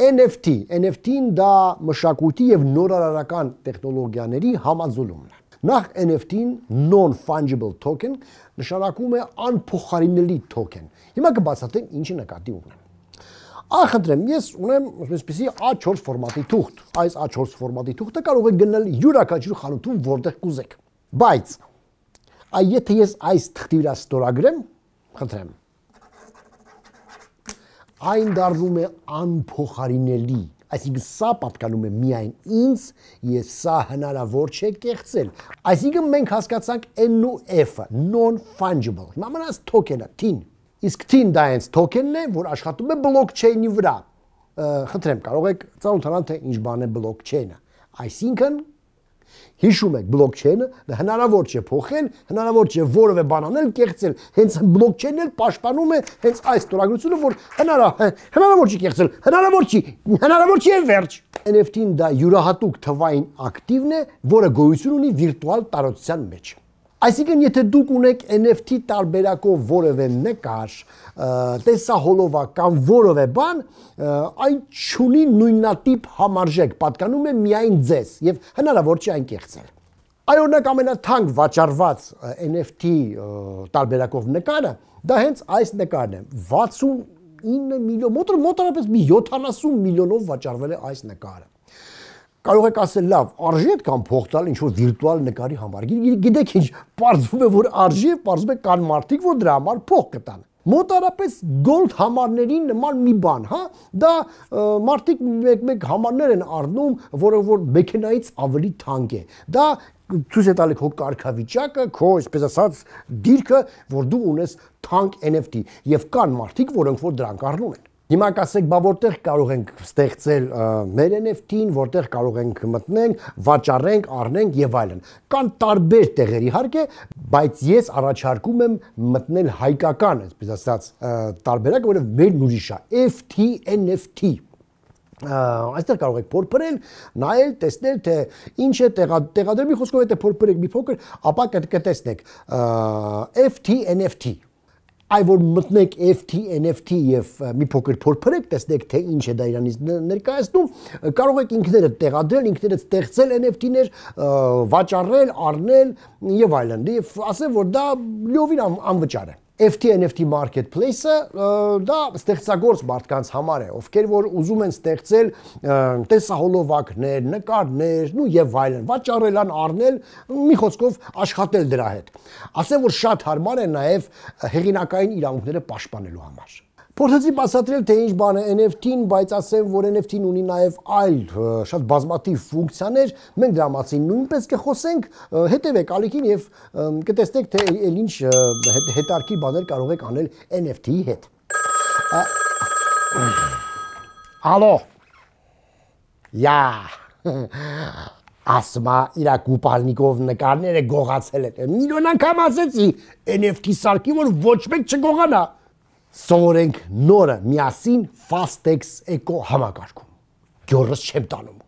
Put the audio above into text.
NFT, NFT-ն դա մշակույթի եւ նորարարական տեխնոլոգիաների համաձուլումն է։ Նախ NFT-ն non-fungible token նշանակում է անփոխարինելի token։ Հիմա կբացատրեմ ինչի նկատի ունեմ։ Ախնդրեմ, ես ունեմ այսպեսի A4 ֆորմատի թուղթ։ Այս A4 ֆորմատի թուղթը կարող եք գնել յուրաքանչյուր խանութում, որտեղ կուզեք։ Բայց այ եթե ես այս թղթի վրա ստորագրեմ, խնդրեմ, այն դառնում է անփոխարինելի այսինքն սա պատկանում է միայն ինձ եւ սա հնարավոր չէ կեղծել այսինքն մենք հասկացանք n ու f-ը non fungible հիմա մնաց token-ը tin իսկ tin դա հենց token-ն է որ աշխատում է blockchain-ի վրա խնդրեմ կարող եք ծանոթանալ թե ինչ բան է blockchain-ը այսինքն Հիշում եք բլոկչեյնը, հնարավոր չէ փոխել, հնարավոր չէ որևէ բան անել, կեղծել։ Հենց բլոկչեյնն էլ պաշտպանում է հենց այս ծորագրությունը, որ հնարավոր հնարավոր չի կեղծել, հնարավոր չի, հնարավոր չի վերջ։ NFT-ն դա յուրահատուկ թվային ակտիվն է, որը գոյություն ունի վիրտուալ տարածության մեջ։ Այսինքն, եթե դուք ունեք NFT տարբերակով որևէ նկար, տեսահոլովակ կամ որևէ բան, այն չունի նույնատիպ համարժեք, պատկանում է միայն ձեզ եւ հնարավոր չի այն կեղծել։ Այո, օրինակ ամենաթանկ վաճառված NFT տարբերակով նկարը դա հենց այս նկարն է 69 միլիոն մոտը մոտավորապես մի 70 միլիոնով վաճառվել է այս նկարը կարող եք ասել լավ, արժի է կամ փող տալ ինչ որ վիրտուալ նկարի համար։ Գիտեք ինչ, պարզվում է որ արժի է, պարզվում է կան մարդիկ, որ դրա համար փող կտան։ Մոտարապես gold համարների նման մի բան, հա? Դա մարդիկ մեկ-մեկ համարներ են առնում, որը որ մեքենայից ավելի թանկ է։ Դա ցույց է տալի քո կարգավիճակը, քո, այսպես ասած, դիրքը, որ դու ունես թանկ NFT, եւ կան մարդիկ, որոնք որ դրանք առնում են։ Հիմա կասեք, բա որտեղ կարող ենք ստեղծել մեր NFT-ին, որտեղ կարող ենք մտնենք, վաճառենք, առնենք եւ այլն։ Կան տարբեր տեղեր իհարկե, բայց ես առաջարկում եմ մտնել հայկական, այսպես ասած, տարբերակը, որը մերն ուրիշ է, FT NFT այստեղ կարող եք փորփրել, նայել, տեսնել թե ինչ է տեղադրել, մի խոսքով եթե փորփրեք մի փոքր, ապա կտեսնեք FT NFT այ որ մտնեք FT, NFT եւ մի փոքր փորփրեք, տեսնեք թե ինչ է դա իրանից ներկայացնում, կարող եք ինքներդ տեղադրել, ինքներդ ստեղծել NFT-ներ, վաճառել, առնել եւ այլն։ Եվ ասեմ, որ դա լիովին անվճար է։ ան, FT NFT marketplace-ը դա ստեղծագործ մարդկանց համար է, ովքեր որ ուզում են ստեղծել տեսահոլովակներ, նկարներ, նու եւ այլն, վաճառել ան առնել, մի խոսքով աշխատել դրա հետ։ Ասեմ որ շատ հարմար է նաեւ հեղինակային իրավունքները պաշտպանելու համար։ Փորձեցի բացատրել թե ինչ բան է NFT-ն, բայց ասեմ, որ NFT-ն ունի նաև այլ շատ բազմաթիվ ֆունկցիաներ, մենք դրա մասին նույնպես կխոսենք, հետևեք ալիքին եւ կտեսնեք թե ել ինչ հետարքի բաներ կարող եք անել NFT-ի հետ։ Ալո։ Յա։ Ասմա իրա կուպալնիկով նկարները գողացել է։ Միլիոն անգամ ասեցի NFT սարքի որ ոչ մեկ չգողանա։ չգ Սովորենք նորը միասին Fastex Eco համակարգում։ Գյորս չեմ տանում։